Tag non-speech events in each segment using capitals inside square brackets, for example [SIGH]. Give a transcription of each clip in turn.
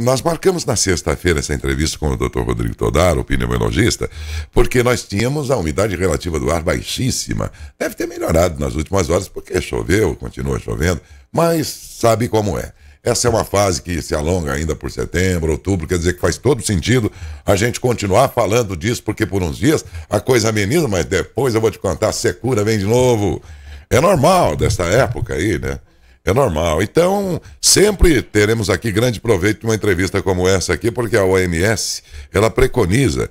Nós marcamos na sexta-feira essa entrevista com o Dr. Rodrigo Todar, o pneumologista, porque nós tínhamos a umidade relativa do ar baixíssima. Deve ter melhorado nas últimas horas, porque choveu, continua chovendo, mas sabe como é. Essa é uma fase que se alonga ainda por setembro, outubro, quer dizer que faz todo sentido a gente continuar falando disso, porque por uns dias a coisa ameniza, mas depois eu vou te contar, a secura vem de novo. É normal dessa época aí, né? É normal. Então, sempre teremos aqui grande proveito de uma entrevista como essa aqui, porque a OMS, ela preconiza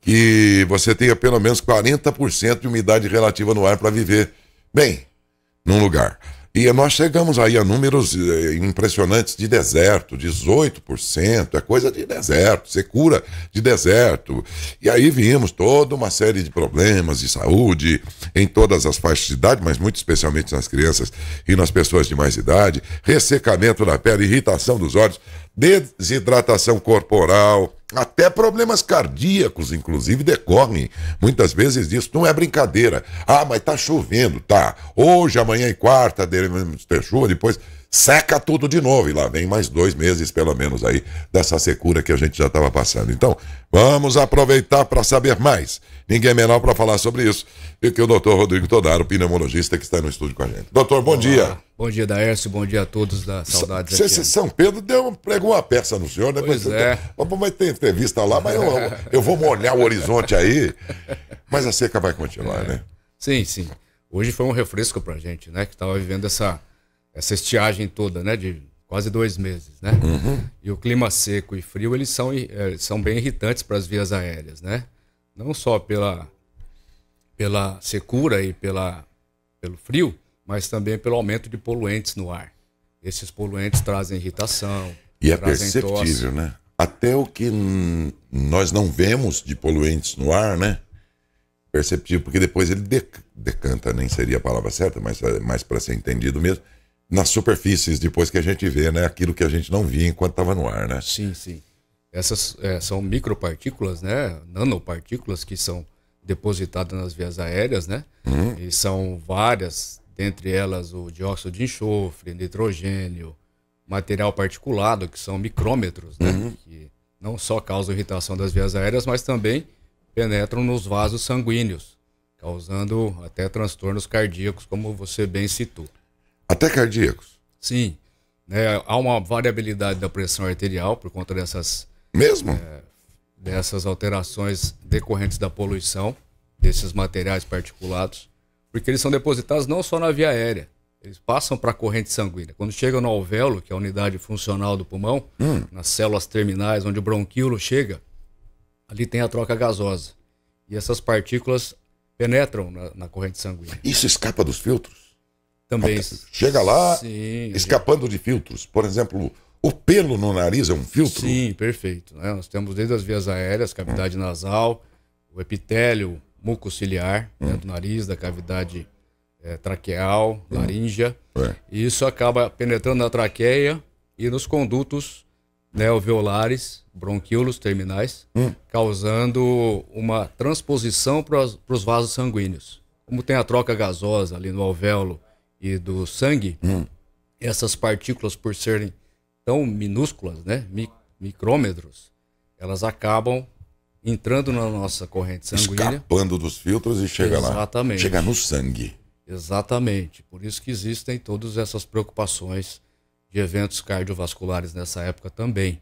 que você tenha pelo menos 40% de umidade relativa no ar para viver bem num lugar. E nós chegamos aí a números eh, impressionantes de deserto, 18%, é coisa de deserto, secura de deserto. E aí vimos toda uma série de problemas de saúde em todas as faixas de idade, mas muito especialmente nas crianças e nas pessoas de mais idade, ressecamento da pele, irritação dos olhos desidratação corporal, até problemas cardíacos, inclusive, decorrem muitas vezes disso. Não é brincadeira. Ah, mas tá chovendo, tá. Hoje, amanhã e quarta, devemos ter chuva, depois seca tudo de novo. E lá vem mais dois meses, pelo menos, aí, dessa secura que a gente já estava passando. Então, vamos aproveitar para saber mais. Ninguém é menor para falar sobre isso do que o doutor Rodrigo Todaro, pneumologista, que está no estúdio com a gente. Doutor, bom Olá. dia. Bom dia, Daércio. Bom dia a todos da Saudades. Cê, São Pedro deu, pregou uma peça no senhor, né? Pois é. mas, é. Tem, vai ter entrevista lá, mas eu, eu vou molhar o horizonte aí. Mas a seca vai continuar, é. né? Sim, sim. Hoje foi um refresco para a gente, né? Que estava vivendo essa, essa estiagem toda, né? De quase dois meses, né? Uhum. E o clima seco e frio, eles são, eh, são bem irritantes para as vias aéreas, né? Não só pela, pela secura e pela, pelo frio, mas também pelo aumento de poluentes no ar. Esses poluentes trazem irritação. E é perceptível, tosse. né? Até o que nós não vemos de poluentes no ar, né? Perceptível, porque depois ele dec decanta, nem seria a palavra certa, mas eh, mais para ser entendido mesmo nas superfícies, depois que a gente vê, né? Aquilo que a gente não via enquanto estava no ar, né? Sim, sim. Essas é, são micropartículas, né? Nanopartículas que são depositadas nas vias aéreas, né? Uhum. E são várias, dentre elas o dióxido de enxofre, nitrogênio, material particulado, que são micrômetros, né? Uhum. Que não só causam irritação das vias aéreas, mas também penetram nos vasos sanguíneos, causando até transtornos cardíacos, como você bem citou. Até cardíacos? Sim. É, há uma variabilidade da pressão arterial por conta dessas. Mesmo? É, dessas alterações decorrentes da poluição, desses materiais particulados, porque eles são depositados não só na via aérea, eles passam para a corrente sanguínea. Quando chegam no alvéolo, que é a unidade funcional do pulmão, hum. nas células terminais, onde o bronquíolo chega, ali tem a troca gasosa. E essas partículas penetram na, na corrente sanguínea. Isso escapa dos filtros? também. Chega lá Sim, escapando de filtros. Por exemplo, o pelo no nariz é um filtro? Sim, perfeito. Né? Nós temos desde as vias aéreas, cavidade hum. nasal, o epitélio mucociliar né, hum. né, do nariz, da cavidade é, traqueal, hum. laríngea. É. E isso acaba penetrando na traqueia e nos condutos neoveolares, bronquíolos terminais, hum. causando uma transposição para os vasos sanguíneos. Como tem a troca gasosa ali no alvéolo e do sangue, hum. essas partículas, por serem tão minúsculas, né, micrômetros, elas acabam entrando na nossa corrente sanguínea. Escapando dos filtros e chega Exatamente. lá. Exatamente. Chega no sangue. Exatamente. Por isso que existem todas essas preocupações de eventos cardiovasculares nessa época também.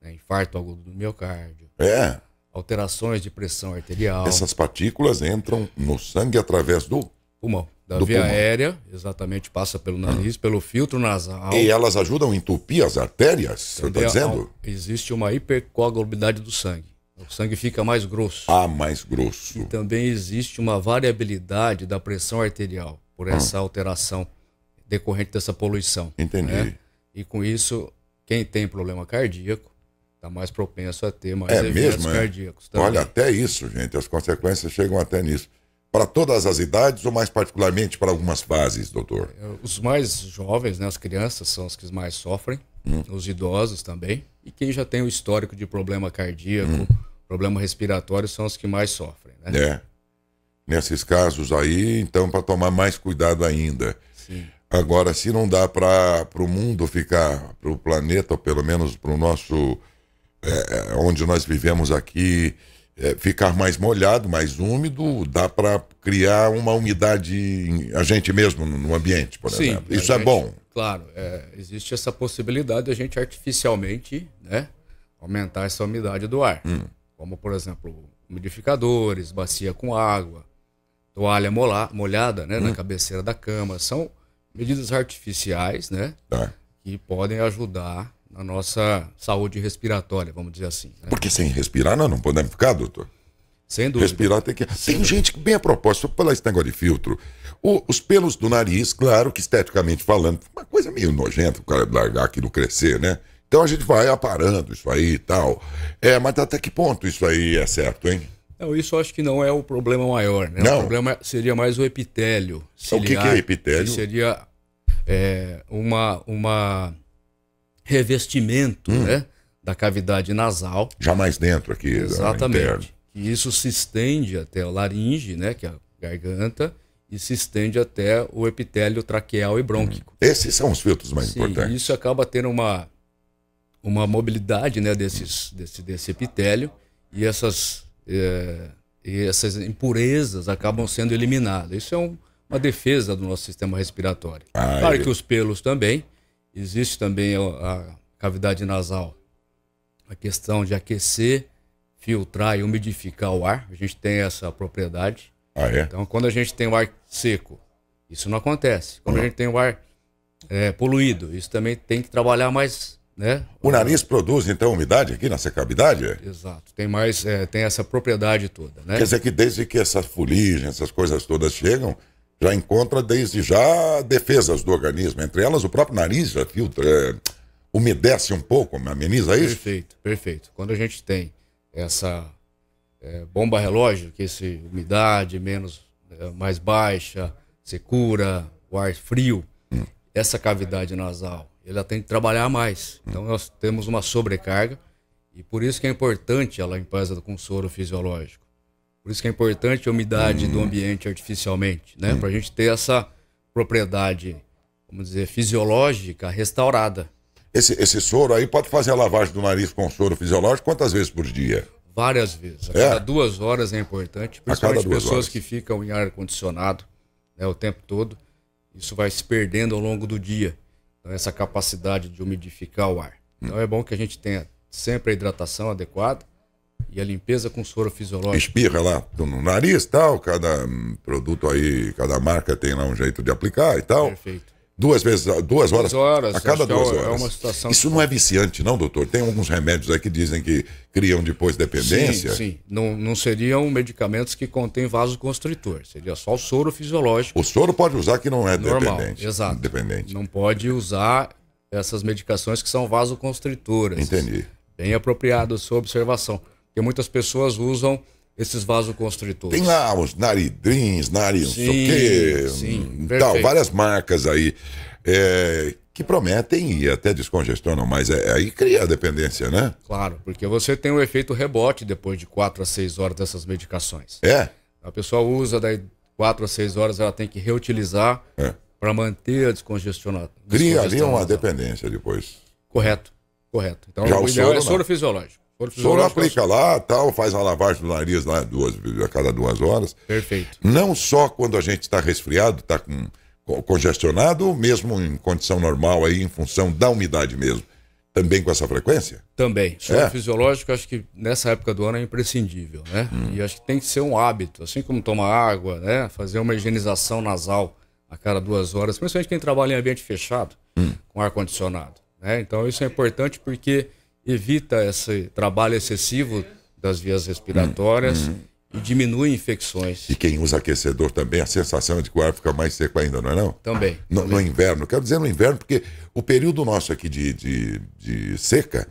Né? Infarto agudo do miocárdio. É. Alterações de pressão arterial. Essas partículas entram no sangue através do pulmão. Da Do via pulmão. aérea, exatamente, passa pelo nariz, pelo filtro nasal. E elas ajudam a entupir as artérias, eu você está dizendo? Existe uma hipercoagulabilidade do sangue. O sangue fica mais grosso. Ah, mais grosso. E também existe uma variabilidade da pressão arterial por essa ah. alteração decorrente dessa poluição. Entendi. Né? E com isso, quem tem problema cardíaco está mais propenso a ter mais é eventos mesmo, é? cardíacos. Olha, até isso, gente. As consequências chegam até nisso para todas as idades ou mais particularmente para algumas fases, doutor? É, os mais jovens, né, as crianças são os que mais sofrem, hum. os idosos também, e quem já tem o histórico de problema cardíaco, hum. problema respiratório são os que mais sofrem, né? É. Nesses casos aí, então para tomar mais cuidado ainda. Sim. Agora, se não dá para o mundo ficar, para o planeta, ou pelo menos para o nosso, é, é, onde nós vivemos aqui, é, ficar mais molhado, mais úmido, dá para criar uma umidade a gente mesmo no ambiente, por Sim, exemplo. Isso é gente, é bom. Claro, é, existe essa possibilidade de a gente artificialmente né, aumentar essa umidade do ar. Hum. Como, por exemplo, umidificadores, bacia com água, toalha molhada né, hum. na cabeceira da cama. São medidas artificiais né, tá. que podem ajudar na nossa saúde respiratória, vamos dizer assim. Né? Porque sem respirar nós não podemos ficar, doutor. Sem dúvida. Respirar tem que. Sem tem dúvida. gente que, bem a propósito, falar esse negócio de filtro. O, os pelos do nariz, claro que esteticamente falando, uma coisa meio nojenta o cara largar aquilo crescer, né? Então a gente vai aparando isso aí e tal. É, mas tá até que ponto isso aí é certo, hein? Não, isso acho que não é o problema maior, né? Não. O problema seria mais o epitélio. Ciliar, o que, que é epitélio? Que seria é, uma, uma revestimento hum. né, da cavidade nasal. Já mais dentro aqui. Né, Exatamente. E isso se estende até a laringe, né, que é a garganta, e se estende até o epitélio traqueal e brônquico. Hum. Esses são os filtros mais Sim, importantes. Isso acaba tendo uma, uma mobilidade né, desses, hum. desse, desse epitélio e essas, é, e essas impurezas acabam sendo eliminadas. Isso é um, uma defesa do nosso sistema respiratório. Ah, claro é. que os pelos também, Existe também a cavidade nasal, a questão de aquecer, filtrar e umidificar o ar. A gente tem essa propriedade. Ah, é? Então, quando a gente tem o ar seco, isso não acontece. Quando a gente tem o ar é, poluído, isso também tem que trabalhar mais, né? O nariz produz, então, umidade aqui nessa cavidade? Exato. Tem mais, é, tem essa propriedade toda, né? Quer dizer que desde que essas fuligens, essas coisas todas chegam, já encontra desde já defesas do organismo. Entre elas, o próprio nariz já filtra, é, umedece um pouco, ameniza isso? Perfeito, perfeito. Quando a gente tem essa é, bomba relógio, que esse umidade menos, é, mais baixa, secura, o ar frio, hum. essa cavidade nasal, ela tem que trabalhar mais. Hum. Então, nós temos uma sobrecarga e por isso que é importante a limpeza com soro fisiológico. Por isso que é importante a umidade hum. do uhum. ambiente artificialmente, né? Hum. É. Para a gente ter essa propriedade, vamos dizer, fisiológica restaurada. Esse, esse soro aí pode fazer a lavagem do nariz com soro fisiológico quantas vezes por dia? Várias vezes. A é? cada é? duas horas é importante, principalmente pessoas horas. que ficam em ar condicionado né, o tempo todo. Isso vai se perdendo ao longo do dia. Então, essa capacidade de umidificar o ar. Então, hum. é bom que a gente tenha sempre a hidratação adequada e a limpeza com soro fisiológico. Espirra lá no nariz tal, cada hum, produto aí, cada marca tem lá um jeito de aplicar e tal. Perfeito. Duas vezes, duas horas, duas horas a cada é duas é, horas. É Isso não é viciante, não, doutor? Tem alguns remédios aí que dizem que criam depois dependência. Sim, sim. Não, não seriam medicamentos que contêm vasoconstritor, seria só o soro fisiológico. O soro pode usar que não é Normal, dependente. Exato. Dependente. Não pode usar essas medicações que são vasoconstritoras. Entendi. Bem apropriado a sua observação que muitas pessoas usam esses vasoconstritores. Tem lá os naridrins, nari o quê. Sim, hum, tal, várias marcas aí é, que prometem e até descongestionam, mas é, aí cria a dependência, né? Claro, porque você tem o um efeito rebote depois de 4 a 6 horas dessas medicações. É. A pessoa usa, daí 4 a 6 horas ela tem que reutilizar é. para manter a descongestionação. Cria ali uma dependência depois. Correto, correto. Então Já o, o ideal é soro fisiológico. Soro aplica lá, tal, faz a lavagem do nariz lá duas, a cada duas horas. Perfeito. Não só quando a gente está resfriado, está com, congestionado, ou mesmo em condição normal aí, em função da umidade mesmo. Também com essa frequência? Também. Soro é. fisiológico, acho que nessa época do ano é imprescindível, né? Hum. E acho que tem que ser um hábito, assim como tomar água, né? Fazer uma higienização nasal a cada duas horas, principalmente quem trabalha em ambiente fechado, hum. com ar-condicionado. Né? Então isso é importante porque evita esse trabalho excessivo das vias respiratórias. Hum, hum e diminui infecções. E quem usa aquecedor também, a sensação é de que o ar fica mais seco ainda, não é não? Também. No, também. no inverno, quero dizer no inverno, porque o período nosso aqui de, de, de, seca,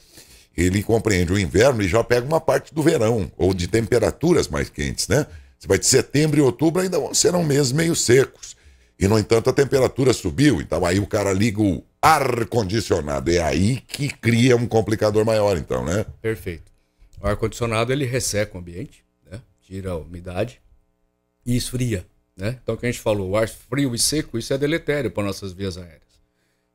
ele compreende o inverno e já pega uma parte do verão, ou de temperaturas mais quentes, né? Você vai de setembro e outubro ainda serão meses meio secos. E, no entanto, a temperatura subiu, então aí o cara liga o ar-condicionado. É aí que cria um complicador maior, então, né? Perfeito. O ar-condicionado, ele resseca o ambiente, né? tira a umidade e esfria, né? Então, o que a gente falou, o ar frio e seco, isso é deletério para nossas vias aéreas.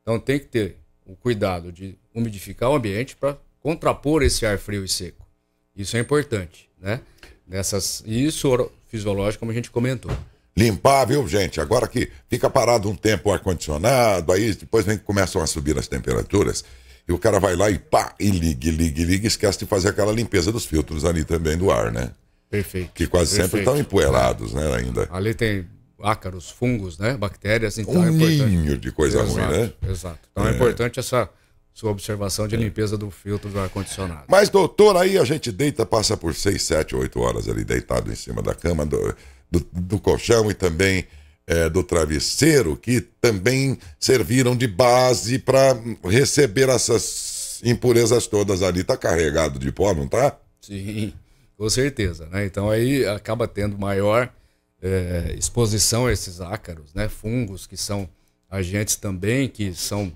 Então, tem que ter o cuidado de umidificar o ambiente para contrapor esse ar frio e seco. Isso é importante, né? Nessas, isso fisiológico, como a gente comentou limpar, viu, gente? Agora que fica parado um tempo o ar-condicionado, aí depois vem que começam a subir as temperaturas. E o cara vai lá e pá, e liga, liga, liga, esquece de fazer aquela limpeza dos filtros ali também do ar, né? Perfeito. Que quase perfeito. sempre estão empoeirados, né, ainda. Ali tem ácaros, fungos, né, bactérias, então um é ninho de coisa exato, ruim, né? Exato. Então é, é importante essa sua observação de é. limpeza do filtro do ar-condicionado. Mas, doutor, aí a gente deita, passa por 6, 7, 8 horas ali deitado em cima da cama, do do, do colchão e também é, do travesseiro, que também serviram de base para receber essas impurezas todas ali. Tá carregado de pó, não tá? Sim, com certeza. Né? Então aí acaba tendo maior é, exposição a esses ácaros, né? fungos que são agentes também, que são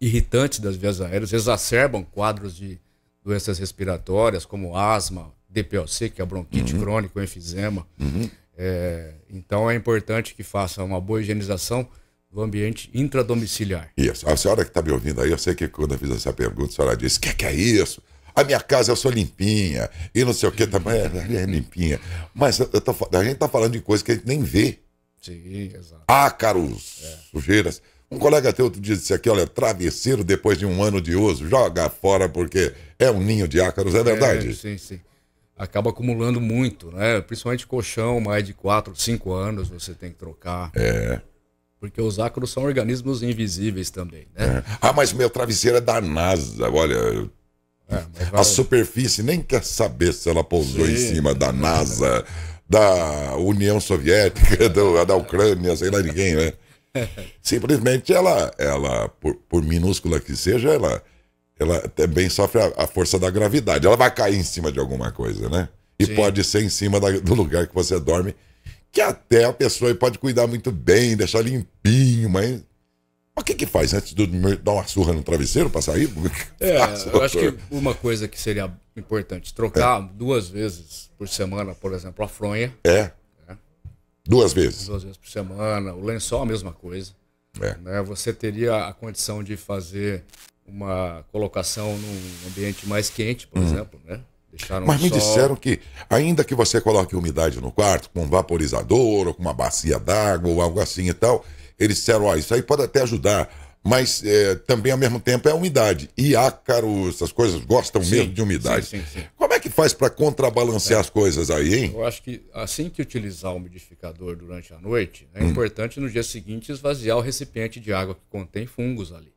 irritantes das vias aéreas, exacerbam quadros de doenças respiratórias como asma, DPOC, que é bronquite uhum. crônica, enfisema. Uhum. É, então é importante que faça uma boa higienização do ambiente intradomiciliar. Isso. A senhora que está me ouvindo aí, eu sei que quando eu fiz essa pergunta, a senhora disse: o que, que é isso? A minha casa eu sou limpinha e não sei o que também é, né? é, limpinha. Mas tô, a gente está falando de coisas que a gente nem vê. Sim, exato. Ácaros, ah, é. sujeiras. Um colega teu outro dia disse aqui, olha, travesseiro depois de um ano de uso, joga fora porque é um ninho de ácaros, é, é verdade? É, sim, sim acaba acumulando muito, né? Principalmente colchão, mais de 4, 5 anos você tem que trocar. É. Porque os ácaros são organismos invisíveis também, né? É. Ah, mas meu travesseiro é da NASA, olha. É, vai... A superfície nem quer saber se ela pousou Sim. em cima da NASA, da União Soviética, [LAUGHS] do, da Ucrânia, sei lá de quem, né? [LAUGHS] Simplesmente ela, ela por, por minúscula que seja, ela, ela também sofre a, a, força da gravidade. Ela vai cair em cima de alguma coisa, né? E Sim. pode ser em cima da, do lugar que você dorme, que até a pessoa pode cuidar muito bem, deixar limpinho, mas. o que, que faz antes de dar uma surra no travesseiro para sair? É, é, faz, eu acho que uma coisa que seria importante, trocar é. duas vezes por semana, por exemplo, a fronha. É. Né? Duas vezes? Duas vezes por semana. O lençol, a mesma coisa. É. Né? Você teria a condição de fazer uma colocação num ambiente mais quente, por hum. exemplo, né? Deixaram Mas me sol. disseram que, ainda que você coloque umidade no quarto, com um vaporizador, ou com uma bacia d'água, ou algo assim e tal, eles disseram, ó, oh, isso aí pode até ajudar, mas é, também ao mesmo tempo é a umidade. E ácaros, essas coisas gostam sim, mesmo de umidade. Sim, sim, Como é que faz para contrabalancear é. as coisas aí, hein? Eu acho que assim que utilizar o umidificador durante a noite, é hum. importante no dia seguinte esvaziar o recipiente de água que contém fungos ali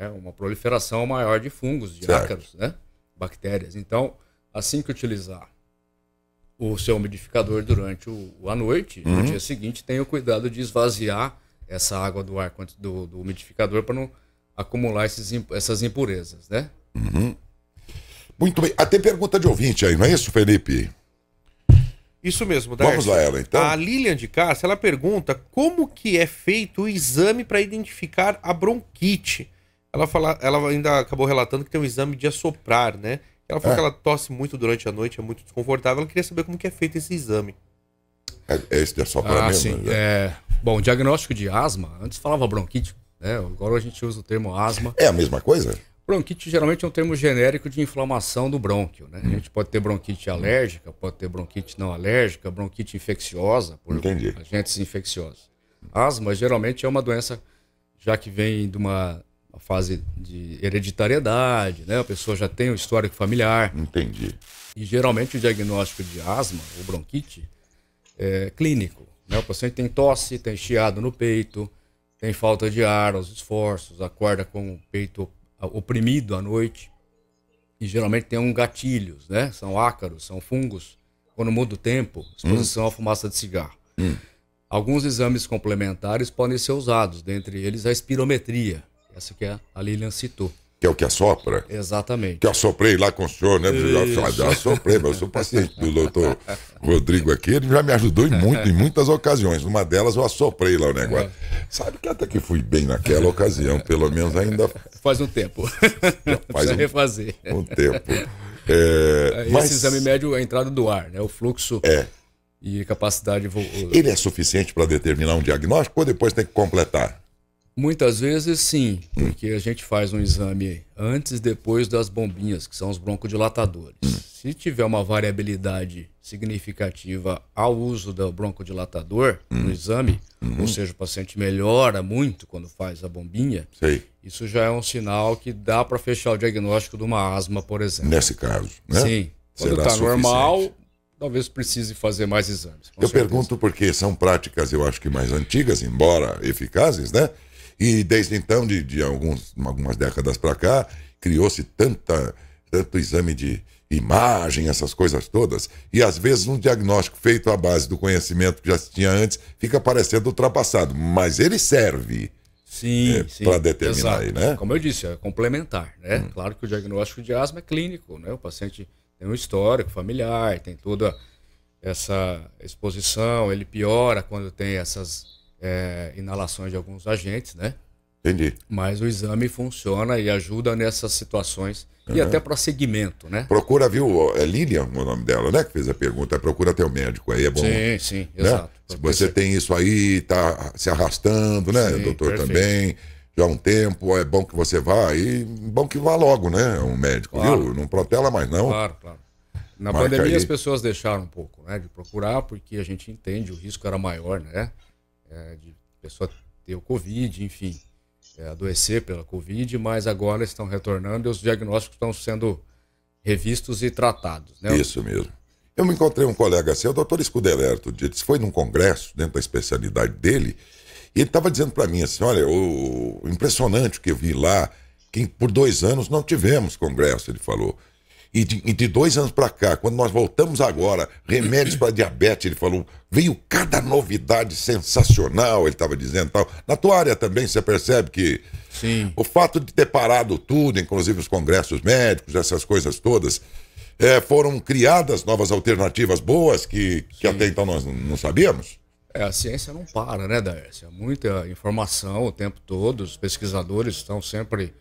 né? uma proliferação maior de fungos, de certo. ácaros, né? bactérias. Então, assim que utilizar o seu umidificador durante o, a noite, uhum. no dia seguinte tenha o cuidado de esvaziar essa água do ar do, do umidificador para não acumular esses, essas impurezas, né? Uhum. Muito bem. Até ah, pergunta de ouvinte aí, não é isso, Felipe? Isso mesmo, Darcy. Vamos lá, ela, então. A Lilian de Cássia, ela pergunta como que é feito o exame para identificar a bronquite. Ela, fala, ela ainda acabou relatando que tem um exame de assoprar, né? Ela falou é. que ela tosse muito durante a noite, é muito desconfortável. Ela queria saber como que é feito esse exame. É, é esse de assoprar ah, mesmo? Sim. É... é. Bom, diagnóstico de asma, antes falava bronquite, né? Agora a gente usa o termo asma. É a mesma coisa? Bronquite geralmente é um termo genérico de inflamação do brônquio, né? A hum. gente pode ter bronquite alérgica, pode ter bronquite não alérgica, bronquite infecciosa por Entendi. agentes infecciosos. Asma geralmente é uma doença já que vem de uma a fase de hereditariedade, né? A pessoa já tem o histórico familiar. Entendi. E geralmente o diagnóstico de asma ou bronquite é clínico. Né? O paciente tem tosse, tem chiado no peito, tem falta de ar aos esforços, acorda com o peito oprimido à noite. E geralmente tem um gatilhos, né? São ácaros, são fungos. Quando muda o tempo, exposição hum. à fumaça de cigarro. Hum. Alguns exames complementares podem ser usados, dentre eles a espirometria, essa que a Lilian citou. Que é o que assopra? Exatamente. Que assoprei lá com o senhor, né? Isso. Assoprei, mas eu sou paciente do doutor [LAUGHS] Rodrigo aqui. Ele já me ajudou em, muito, em muitas ocasiões. Numa delas eu assoprei lá o negócio. É. Sabe que até que fui bem naquela ocasião, pelo menos ainda. [LAUGHS] Faz um tempo. Já faz um, refazer. Um tempo. É, é, Esse mas... exame médio é a entrada do ar, né? O fluxo. É. E capacidade. Ele é suficiente para determinar um diagnóstico ou depois tem que completar? Muitas vezes sim, porque a gente faz um exame antes e depois das bombinhas, que são os broncodilatadores. Hum. Se tiver uma variabilidade significativa ao uso do broncodilatador no hum. exame, ou uhum. seja, o paciente melhora muito quando faz a bombinha, Sei. isso já é um sinal que dá para fechar o diagnóstico de uma asma, por exemplo. Nesse caso, né? Sim. Quando está normal, talvez precise fazer mais exames. Eu certeza. pergunto porque são práticas, eu acho que mais antigas, embora eficazes, né? E desde então, de, de alguns, algumas décadas para cá, criou-se tanta, tanto exame de imagem, essas coisas todas, e às vezes um diagnóstico feito à base do conhecimento que já se tinha antes fica parecendo ultrapassado, mas ele serve. Sim, é, sim. Para determinar aí, né? Como eu disse, é complementar, né? Hum. Claro que o diagnóstico de asma é clínico, né? O paciente tem um histórico familiar, tem toda essa exposição, ele piora quando tem essas é, inalações de alguns agentes, né? Entendi. Mas o exame funciona e ajuda nessas situações uhum. e até para seguimento, né? Procura, viu, é Lilian o nome dela, né? Que fez a pergunta. Procura teu médico aí, é bom. Sim, sim, né? exato. Se você tem isso aí, tá se arrastando, né, sim, doutor, perfeito. também, já há um tempo, é bom que você vá e bom que vá logo, né, um médico, claro. viu? Não protela mais, não. Claro, claro. Na Marca pandemia aí. as pessoas deixaram um pouco, né, de procurar, porque a gente entende, o risco era maior, né? é, de pessoa ter o Covid, enfim, é, adoecer pela Covid, mas agora estão retornando e os diagnósticos estão sendo revistos e tratados. Né? Isso mesmo. Eu me encontrei um colega seu, o doutor Escudeler, outro dia, disse, foi num congresso, dentro da especialidade dele, e ele estava dizendo para mim assim, olha, o impressionante o que eu vi lá, que por dois anos não tivemos congresso, ele falou. E de, e de dois anos para cá, quando nós voltamos agora, remédios para diabetes, ele falou, veio cada novidade sensacional, ele estava dizendo tal. Na tua área também você percebe que Sim. o fato de ter parado tudo, inclusive os congressos médicos, essas coisas todas, é, foram criadas novas alternativas boas que, que até então nós não sabíamos? É, a ciência não para, né, Daércia? É muita informação o tempo todo, os pesquisadores estão sempre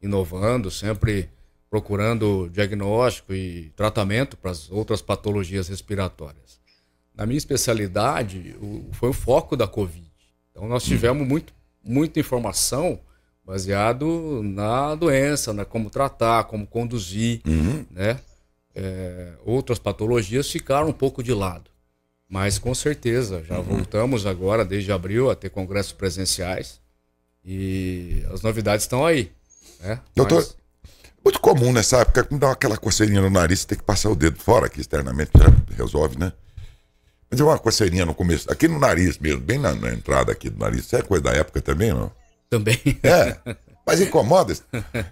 inovando, sempre procurando diagnóstico e tratamento para as outras patologias respiratórias. Na minha especialidade, o, foi o foco da Covid. Então, nós hum. tivemos muito, muita informação baseado na doença, na como tratar, como conduzir, uhum. né? É, outras patologias ficaram um pouco de lado. Mas com certeza, já uhum. voltamos agora, desde abril, a ter congressos presenciais. E as novidades estão aí. Né? Doutor, Mas comum nessa época, me dá aquela coceirinha no nariz, você tem que passar o dedo fora, que externamente já resolve, né? Mas é uma coceirinha no começo, aqui no nariz mesmo, bem na, na entrada aqui do nariz. Isso é coisa da época também, não? Também. É. [LAUGHS] Mas incomoda. -se.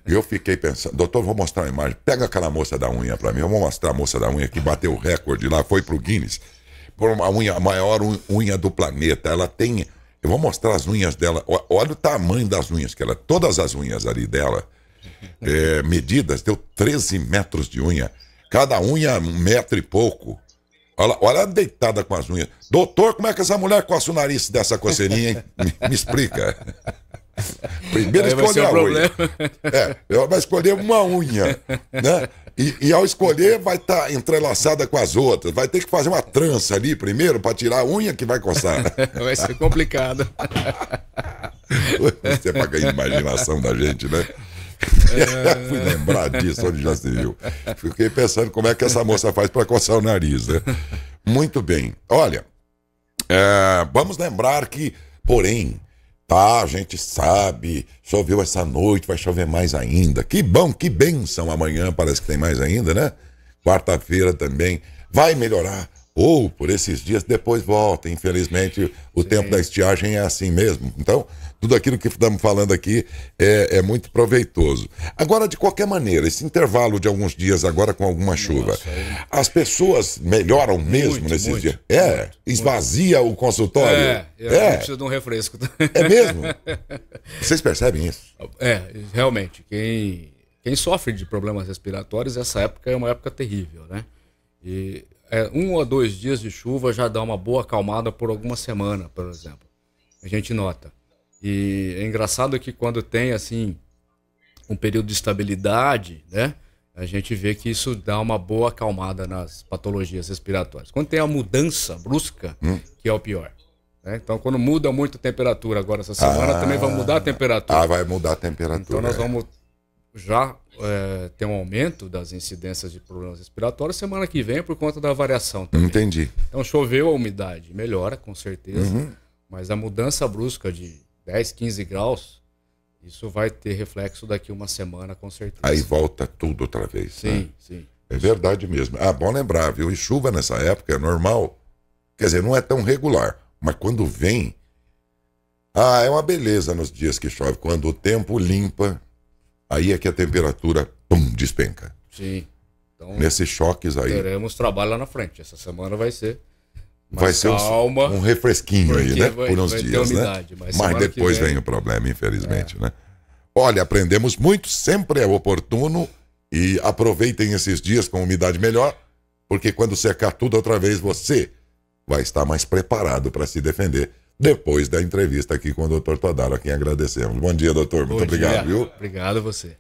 Eu fiquei pensando, doutor, vou mostrar uma imagem. Pega aquela moça da unha para mim. Eu vou mostrar a moça da unha que bateu o recorde lá, foi pro Guinness. Por uma unha, a maior unha do planeta. Ela tem. Eu vou mostrar as unhas dela. Olha o tamanho das unhas que ela. Todas as unhas ali dela é, medidas, deu 13 metros de unha. Cada unha um metro e pouco. Olha, olha a deitada com as unhas. Doutor, como é que essa mulher coça o nariz dessa coceirinha, hein? Me, me explica. [LAUGHS] Primeiro escolher a problema. unha. É, ela vai escolher uma unha, né? E, e ao escolher vai estar tá entrelaçada com as outras. Vai ter que fazer uma trança ali primeiro para tirar a unha que vai coçar. [LAUGHS] Vai ser complicado. Você [LAUGHS] é para a imaginação da gente, né? [LAUGHS] Fui lembrar disso, onde já se viu. Fiquei pensando como é que essa moça faz para coçar o nariz, né? Muito bem. Olha, é, vamos lembrar que, porém, tá, a gente sabe, choveu essa noite, vai chover mais ainda. Que bom, que benção. Amanhã parece que tem mais ainda, né? Quarta-feira também. Vai melhorar ou por esses dias, depois volta. Infelizmente, o Sim. tempo da estiagem é assim mesmo. Então, tudo aquilo que estamos falando aqui é, é, muito proveitoso. Agora, de qualquer maneira, esse intervalo de alguns dias agora com alguma chuva, Nossa, é... as pessoas melhoram mesmo muito, nesses muito, dias? Muito, é, esvazia o consultório. É, eu é. é? preciso de um refresco. É mesmo? [LAUGHS] Vocês percebem isso? É, realmente. Quem, quem sofre de problemas respiratórios, essa época é uma época terrível, né? E é, um ou dois dias de chuva já dá uma boa acalmada por alguma semana, por exemplo. A gente nota. E é engraçado que quando tem assim um período de estabilidade, né? A gente vê que isso dá uma boa acalmada nas patologias respiratórias. Quando tem a mudança brusca, hum. que é o pior. Né? Então, quando muda muito a temperatura agora essa semana, ah, também vai mudar a temperatura. Ah, vai mudar a temperatura. Então, nós é. vamos já é, tem um aumento das incidências de problemas respiratórios semana que vem por conta da variação. Também. Entendi. Então choveu a umidade, melhora com certeza, uhum. mas a mudança brusca de 10, 15 graus, isso vai ter reflexo daqui uma semana com certeza. Aí volta tudo outra vez. Né? Sim, né? sim. É verdade mesmo. Ah, bom lembrar, viu? E chuva nessa época é normal. Quer dizer, não é tão regular, mas quando vem. Ah, é uma beleza nos dias que chove, quando o tempo limpa, aí é que a temperatura pum, despenca. Sim. Então, Nesses choques aí. Teremos trabalho lá na frente. Essa semana vai ser. vai ser calma, um, um refresquinho aí, né? Vai, Por uns dias, né? umidade, né? Mas, mas depois vem... vem... o problema, infelizmente, é. né? Olha, aprendemos muito, sempre é oportuno e aproveitem esses dias com umidade melhor, porque quando secar tudo outra vez, você vai estar mais preparado para se defender depois da entrevista aqui com o doutor Todaro, a quem agradecemos. Bom dia, doutor. Muito Bom obrigado, dia. viu? Obrigado a você.